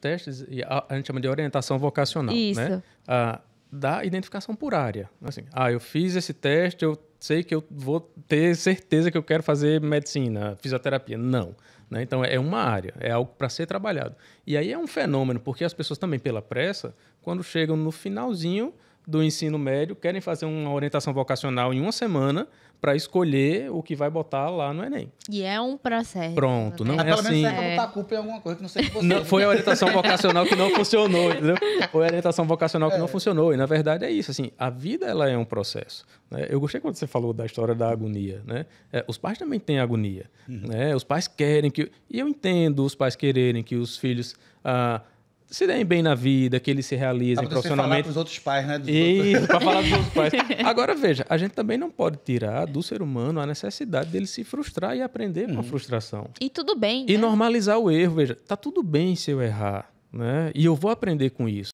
testes, e a, a, gente chama de orientação vocacional, né? Isso. né? Ah, da identificação por área. Assim, ah, eu fiz esse teste, eu sei que eu vou ter certeza que eu quero fazer medicina, fisioterapia. Não. Né? Então, é uma área, é algo para ser trabalhado. E aí é um fenômeno, porque as pessoas também, pela pressa, quando chegam no finalzinho, do ensino médio querem fazer uma orientação vocacional em uma semana para escolher o que vai botar lá no Enem. E é um processo. Pronto, né? não é, é assim. Pelo menos assim. é. Tá a culpa em alguma coisa que não sei que você. foi a orientação vocacional que não funcionou, entendeu? Foi a orientação vocacional que é. não funcionou. E na verdade é isso, assim, a vida ela é um processo. Né? Eu gostei quando você falou da história da agonia, né? É, os pais também têm agonia, uhum. né? Os pais querem que e eu entendo os pais quererem que os filhos ah, se deem bem na vida, que eles se realizem Dá profissionalmente. Para os outros pais, né? Dos Isso, para falar dos outros pais. Agora, veja, a gente também não pode tirar do ser humano a necessidade dele se frustrar e aprender com a uhum. frustração. E tudo bem. E né? normalizar o erro. Veja, tá tudo bem se eu errar. Né? E eu vou aprender com isso.